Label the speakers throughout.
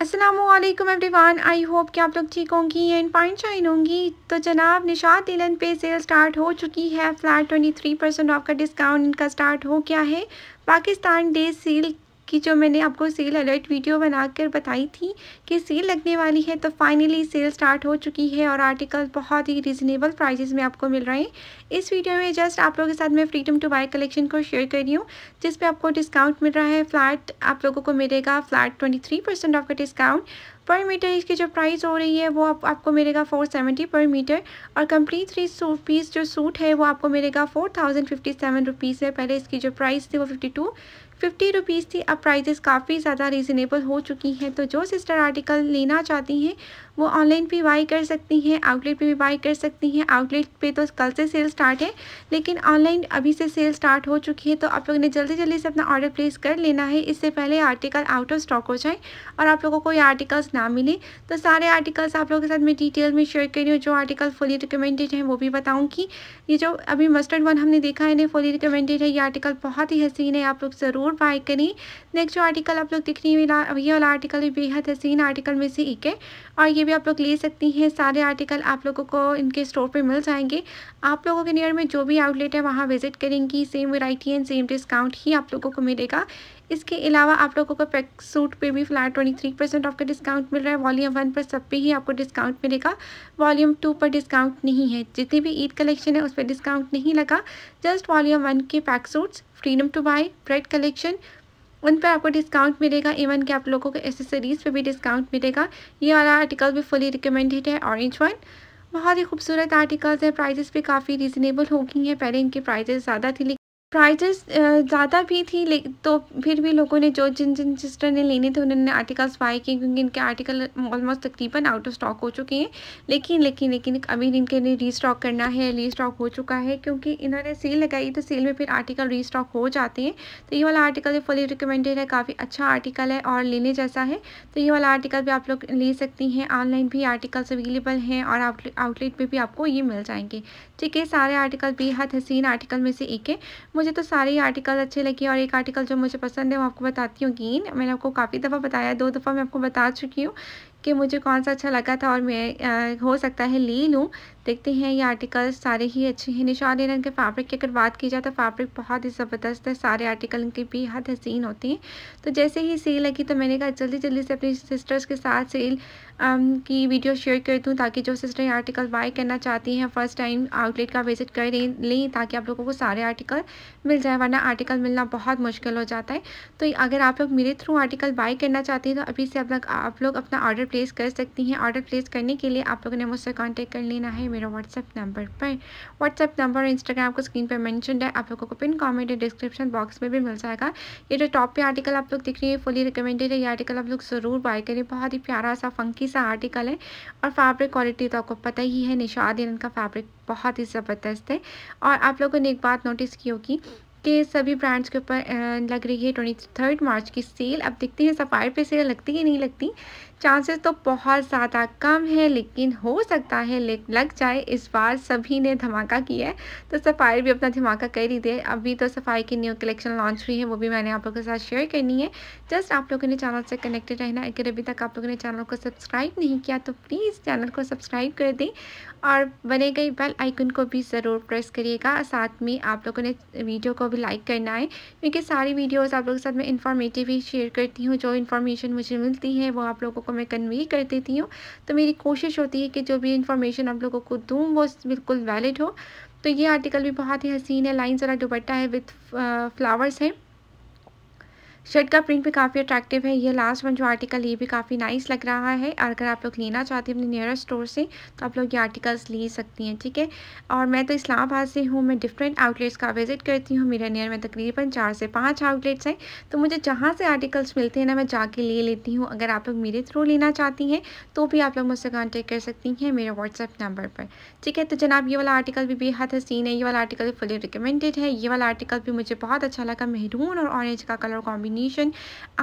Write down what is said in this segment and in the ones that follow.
Speaker 1: Aslam everyone I hope कि आप लोग ठीक होंगी एंड फाइन शाइन होंगी तो जनाब निशात इलन पे सेल स्टार्ट हो चुकी है फ्लैट 23 परसेंट ऑफ का डिस्काउंट इनका स्टार्ट हो गया है पाकिस्तान डे सेल कि जो मैंने आपको सेल अलर्ट वीडियो बनाकर बताई थी कि सेल लगने वाली है तो फाइनली सेल स्टार्ट हो चुकी है और आर्टिकल बहुत ही रिजनेबल प्राइजेस में आपको मिल रहे हैं इस वीडियो में जस्ट आप लोगों के साथ मैं फ्रीडम टू बाई कलेक्शन को शेयर कर रही हूँ जिसपे आपको डिस्काउंट मिल रहा है फ्लैट आप लोगों को मिलेगा फ्लैट ट्वेंटी ऑफ का डिस्काउंट पर मीटर इसकी जो प्राइस हो रही है वो आप, आपको मिलेगा फोर सेवेंटी पर मीटर और कंप्लीट थ्री सू पीस जो सूट है वो आपको मिलेगा four thousand fifty seven rupees है पहले इसकी जो प्राइस थी वो फिफ्टी टू फिफ्टी रुपीज़ थी अब प्राइजेस काफ़ी ज़्यादा रीज़नेबल हो चुकी हैं तो जो सिस्टर आर्टिकल लेना चाहती हैं वो ऑनलाइन भी बाई कर सकती हैं आउटलेट पे भी बाई कर सकती हैं आउटलेट पे तो कल से सेल स्टार्ट है लेकिन ऑनलाइन अभी से सेल स्टार्ट हो चुकी है तो आप लोगों ने जल्दी जल्दी से अपना ऑर्डर प्लेस कर लेना है इससे पहले आर्टिकल आउट ऑफ स्टॉक हो जाए और आप लोगों को ये आर्टिकल्स ना मिले तो सारे आर्टिकल्स आप लोगों के साथ मैं डिटेल में शेयर कर रही हूँ जो आर्टिकल फुली रिकमेंडेड हैं वो भी बताऊँगी ये जो अभी मस्टर्ड वन हमने देखा है इन्हें फुली रिकमेंडेड है ये आर्टिकल बहुत ही हसीन है आप लोग ज़रूर ज़रूर बाई करें नेक्स्ट जो आर्टिकल आप लोग दिख रही है ये वाला आर्टिकल भी बेहद हसीन आर्टिकल में से एक है और ये भी आप लोग ले सकती हैं सारे आर्टिकल आप लोगों को इनके स्टोर पर मिल जाएंगे आप लोगों के नियर में जो भी आउटलेट है वहाँ विजिट करेंगी same variety and same discount ही आप लोगों को मिलेगा इसके अलावा आप लोगों को पैक सूट पे भी flat twenty three percent off का डिस्काउंट मिल रहा है वॉल्यूम वन पर सब पे ही आपको डिस्काउंट मिलेगा वॉल्यूम टू पर डिस्काउंट नहीं है जितनी भी ईद कलेक्शन है उस पर डिस्काउंट नहीं लगा जस्ट वॉल्यूम वन के pack suits freedom to buy ब्रेड कलेक्शन उन पर आपको डिस्काउंट मिलेगा इवन कि आप लोगों को एसेसरीज़ पे भी डिस्काउंट मिलेगा ये वाला आर्टिकल भी फुली रिकमेंडेड है ऑरेंज वन बहुत ही खूबसूरत आर्टिकल्स हैं प्राइजेस भी काफ़ी रीजनेबल हो गई हैं पहले इनकी प्राइजेस ज़्यादा थी प्राइजेस uh, ज़्यादा भी थी ले तो फिर भी लोगों ने जो जिन जिन सिस्टर ने लेने थे उन्होंने आर्टिकल्स बाई किए क्योंकि इनके आर्टिकल ऑलमोस्ट तकरीबन आउट ऑफ स्टॉक हो चुके हैं लेकिन लेकिन लेकिन अभी इनके लिए री स्टॉक करना है री स्टॉक हो चुका है क्योंकि इन्होंने सेल लगाई तो सेल में फिर आर्टिकल री स्टॉक हो जाते हैं तो ये वाला आर्टिकल फुली रिकमेंडेड है काफ़ी अच्छा आर्टिकल है और लेने जैसा है तो ये वाला आर्टिकल भी आप लोग ले सकती हैं ऑनलाइन भी आर्टिकल्स अवेलेबल हैं और आउटलेट पर भी आपको ये मिल जाएंगे ठीक है सारे आर्टिकल बेहद हसीन आर्टिकल में से एक है मुझे मुझे तो सारे ही आर्टिकल अच्छे लगे और एक आर्टिकल जो मुझे पसंद है वो आपको बताती हूँ गीन मैंने आपको काफ़ी दफ़ा बताया दो दफ़ा मैं आपको बता चुकी हूँ कि मुझे कौन सा अच्छा लगा था और मैं आ, हो सकता है ले लूँ देखते हैं ये आर्टिकल्स सारे ही अच्छे हैं निशान लेना इनके फैब्रिक की अगर बात की जाए तो फैब्रिक बहुत ही ज़बरदस्त है सारे आर्टिकल इनके भी हद हसीन होते हैं तो जैसे ही सेल लगी तो मैंने कहा जल्दी जल्दी से अपनी सिस्टर्स के साथ सेल आम, की वीडियो शेयर कर दूँ ताकि जो सिस्टर ये आर्टिकल बाय करना चाहती हैं फर्स्ट टाइम आउटलेट का विजिट कर लें ताकि आप लोगों को सारे आर्टिकल मिल जाए वरना आर्टिकल मिलना बहुत मुश्किल हो जाता है तो अगर आप लोग मेरे थ्रू आर्टिकल बाय करना चाहती हैं तो अभी से आप लोग आप लोग अपना ऑर्डर प्लेस कर सकती हैं ऑर्डर प्लेस करने के लिए आप लोगों ने मुझसे कॉन्टेक्ट कर लेना है मेरा व्हाट्सएप नंबर पर व्हाट्सएप नंबर और इंस्टाग्राम को स्क्रीन पर मैंशन है आप लोगों को पिन कॉमेंट या डिस्क्रिप्शन बॉक्स में भी मिल जाएगा ये जो टॉप पे आर्टिकल आप लोग दिख रही है फुली रिकमेंडेड है ये आर्टिकल आप लोग ज़रूर बाय करें बहुत ही प्यारा सा फंकी सा आर्टिकल है और फैब्रिक क्वालिटी तो आपको पता ही है निशाद इनका फैब्रिक बहुत ही ज़बरदस्त है और आप लोगों ने एक बात नोटिस की होगी के सभी ब्रांड्स के ऊपर लग रही है ट्वेंटी थर्ड मार्च की सेल अब देखते हैं सफ़ायर पे सेल लगती कि नहीं लगती चांसेस तो बहुत ज़्यादा कम है लेकिन हो सकता है लग जाए इस बार सभी ने धमाका किया है तो सफ़ायर भी अपना धमाका कर ही दे अभी तो सफ़ाई की न्यू कलेक्शन लॉन्च हुई है वो भी मैंने आप लोगों के साथ शेयर करनी है जस्ट आप लोगों ने चैनल से कनेक्टेड रहना अगर अभी तक आप लोगों ने चैनल को सब्सक्राइब नहीं किया तो प्लीज़ चैनल को सब्सक्राइब कर दें और बने गई बेल आइकन को भी ज़रूर प्रेस करिएगा साथ में आप लोगों ने वीडियो को भी भी लाइक करना है क्योंकि सारी वीडियोस आप लोगों के साथ मैं इन्फॉर्मेटिव ही शेयर करती हूँ जो इन्फॉर्मेशन मुझे मिलती है वो आप लोगों को मैं कन्वे कर देती हूँ तो मेरी कोशिश होती है कि जो भी इन्फॉर्मेशन आप लोगों को दूँ वो बिल्कुल वैलिड हो तो ये आर्टिकल भी बहुत ही हसीन है लाइन ज़रा दुपट्टा है विथ फ्लावर्स हैं शर्ट का प्रिंट भी काफ़ी अट्रैक्टिव है ये लास्ट वन जो आर्टिकल ये भी काफ़ी नाइस लग रहा है और अगर आप लोग लेना चाहते हैं अपने नियरेस्ट स्टोर से तो आप लोग ये आर्टिकल्स ले सकती हैं ठीक है और मैं तो इस्लामाबाद से हूँ मैं डिफरेंट आउटलेट्स का विजिट करती हूँ मेरे नियर में तकरीबन चार से पाँच आउटलेट्स हैं तो मुझे जहाँ से आर्टिकल्स मिलते हैं ना मैं जाके ले लेती हूँ अगर आप लोग मेरे थ्रू लेना चाहती हैं तो भी आप लोग मुझसे कॉन्टेक्ट कर सकती हैं मेरे व्हाट्सएप नंबर पर ठीक है तो जनाब ये वाला आर्टिकल भी बेहद हसीन है ये वाला आर्टिकल फुली रिकमेंडेड है ये वाला आर्टिकल भी मुझे बहुत अच्छा लगा मेहरून और ऑरेंज का कलर कॉम्बिनेशन कॉम्बिनेशन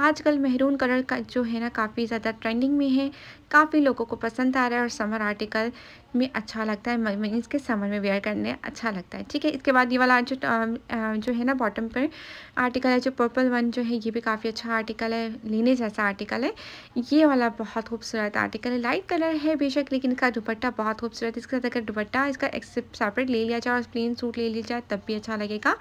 Speaker 1: आजकल मेहरून कलर का जो है ना काफ़ी ज़्यादा ट्रेंडिंग में है काफ़ी लोगों को पसंद आ रहा है और समर आर्टिकल में अच्छा लगता है मीन्स के समर में वेयर करने अच्छा लगता है ठीक है इसके बाद ये वाला जो जो है ना बॉटम पर आर्टिकल है जो पर्पल वन जो है ये भी काफ़ी अच्छा आर्टिकल है लेने जैसा आर्टिकल है ये वाला बहुत खूबसूरत आर्टिकल है लाइट कलर है बेशक लेकिन इसका दुपट्टा बहुत खूबसूरत इसके साथ अगर दुपट्टा इसका सेपरेट ले लिया जाए और प्लेन सूट ले लिया जाए तब भी अच्छा लगेगा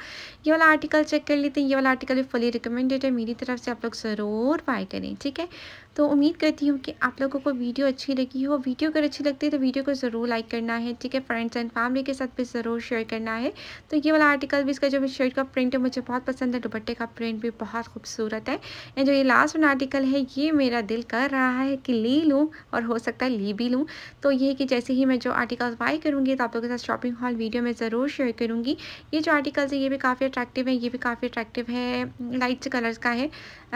Speaker 1: ये वाला आर्टिकल चेक कर लेते हैं ये वाला आर्टिकल भी फुली रिकमेंडेड है मेरी तरफ से आप लोग ज़रूर बाय करें ठीक है तो उम्मीद करती हूँ कि आप लोगों को वीडियो अच्छी लगी हो वीडियो अगर अच्छी लगती है तो वीडियो को ज़रूर लाइक करना है ठीक है फ्रेंड्स एंड फैमिली के साथ भी ज़रूर शेयर करना है तो ये वाला आर्टिकल भी इसका जो शर्ट का प्रिंट है मुझे बहुत पसंद है दुपट्टे का प्रिंट भी बहुत खूबसूरत है एंड जो ये लास्ट वाला आर्टिकल है ये मेरा दिल कर रहा है कि ले लूँ और हो सकता है ले भी लूँ तो ये कि जैसे ही मैं जो आर्टिकल्स बाई करूँगी तो आप लोगों के साथ शॉपिंग हॉल वीडियो में ज़रूर शेयर करूँगी ये जो आर्टिकल्स है ये भी काफ़ी अट्रैक्टिव है ये भी काफ़ी अट्रैक्टिव है लाइट कलर्स का है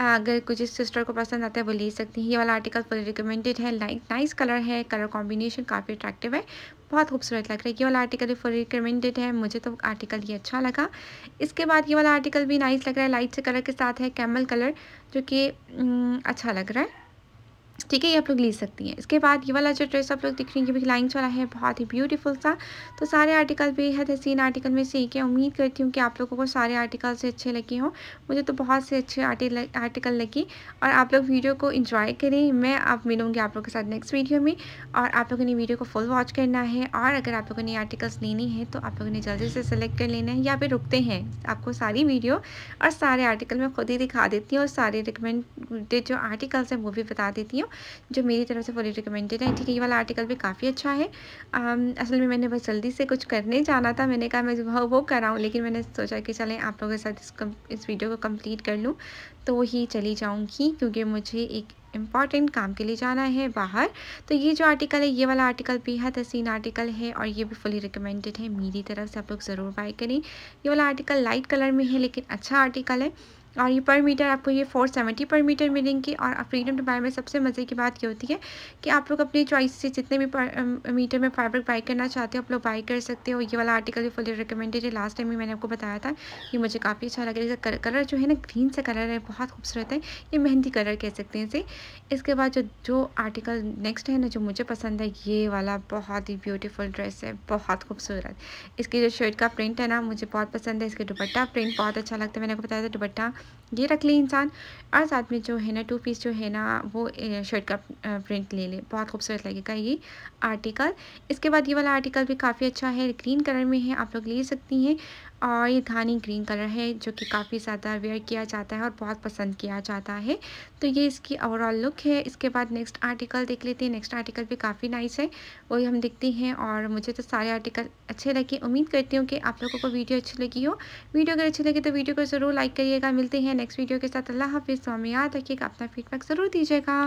Speaker 1: अगर कुछ सिस्टर को पसंद आता है वो ले सकती हैं ये वाला आर्टिकल फुल रिकमेंडेड है लाइक नाइस कलर है कलर कॉम्बिनेशन काफ़ी अट्रैक्टिव है बहुत खूबसूरत लग रहा है ये वाला आर्टिकल भी फुल रिकमेंडेड है मुझे तो आर्टिकल ये अच्छा लगा इसके बाद ये वाला आर्टिकल भी नाइस लग रहा है लाइट से कलर के साथ है कैमल कलर जो कि हम्म, अच्छा लग रहा है ठीक है ये आप लोग ले सकती हैं इसके बाद ये वाला जो ड्रेस आप लोग दिख रही है ये भी लाइन्स वाला है बहुत ही ब्यूटीफुल सा तो सारे आर्टिकल बेहद तो इन आर्टिकल में से एक है उम्मीद करती हूँ कि आप लोगों को सारे आर्टिकल से अच्छे लगे हों मुझे तो बहुत से अच्छे आर्टिकल लगी और आप लोग वीडियो को इन्जॉय करें मैं आप मिलूँगी आप लोग के साथ नेक्स्ट वीडियो में और आप लोगों ने वीडियो को फुल वॉच करना है और अगर आप लोगों ने आर्टिकल्स लेने हैं तो आप लोगों ने जल्दी से सेलेक्ट कर लेना है या फिर रुकते हैं आपको सारी वीडियो और सारे आर्टिकल मैं खुद ही दिखा देती हूँ और सारे रिकमेंडेड जो आर्टिकल्स हैं वो भी बता देती हूँ जो मेरी तरफ से फुली रिकमेंडेड है ठीक है ये वाला आर्टिकल भी काफ़ी अच्छा है आम, um, असल में मैंने बस जल्दी से कुछ करने जाना था मैंने कहा मैं वो, वो कराऊँ लेकिन मैंने सोचा कि चलें आप लोगों के साथ इस कम, इस वीडियो को कम्प्लीट कर लूँ तो ही चली जाऊँगी क्योंकि मुझे एक इम्पॉर्टेंट काम के लिए जाना है बाहर तो ये जो आर्टिकल है ये वाला आर्टिकल बेहद हसीन आर्टिकल है और ये भी फुली रिकमेंडेड है मेरी तरफ से आप लोग ज़रूर बाय करें ये वाला आर्टिकल लाइट कलर में है लेकिन अच्छा आर्टिकल है और ये पर मीटर आपको ये फोर सेवेंटी पर मीटर मिलेंगी और फ्रीडम टू बाय में सबसे मज़े की बात ये होती है कि आप लोग अपनी चॉइस से जितने भी पर, मीटर में फैब्रिक बाई करना चाहते हो आप लोग बाई कर सकते हो ये वाला आर्टिकल भी फुली रिकमेंडेड है लास्ट टाइम भी मैंने आपको बताया था ये मुझे काफ़ी अच्छा लगा इसका कलर जो है ना ग्रीन सा कलर है बहुत खूबसूरत है ये मेहंदी कलर कह सकते हैं इसे इसके बाद जो जो आर्टिकल नेक्स्ट है ना जो मुझे पसंद है ये वाला बहुत ही ब्यूटीफुल ड्रेस है बहुत खूबसूरत इसकी जो शर्ट का प्रिंट है ना मुझे बहुत पसंद है इसके दुपट्टा प्रिंट बहुत अच्छा लगता है मैंने आपको बताया था दुपट्टा ये रख ले इंसान और साथ में जो है ना टू पीस जो है ना वो शर्ट का प्रिंट ले ले बहुत खूबसूरत लगेगा ये आर्टिकल इसके बाद ये वाला आर्टिकल भी काफ़ी अच्छा है ग्रीन कलर में है आप लोग ले सकती हैं और ये धानी ग्रीन कलर है जो कि काफ़ी ज़्यादा वेयर किया जाता है और बहुत पसंद किया जाता है तो ये इसकी ओवरऑल लुक है इसके बाद नेक्स्ट आर्टिकल देख लेते हैं नेक्स्ट आर्टिकल भी काफ़ी नाइस है वही हम देखते हैं और मुझे तो सारे आर्टिकल अच्छे लगे उम्मीद करती हूँ कि आप लोगों को वीडियो अच्छी लगी हो वीडियो अगर अच्छी लगी तो वीडियो को ज़रूर लाइक करिएगा मिलते हैं नेक्स्ट वीडियो के साथ अल्लाह हाफिज़ तो याद रखिएगा अपना फीडबैक ज़रूर दीजिएगा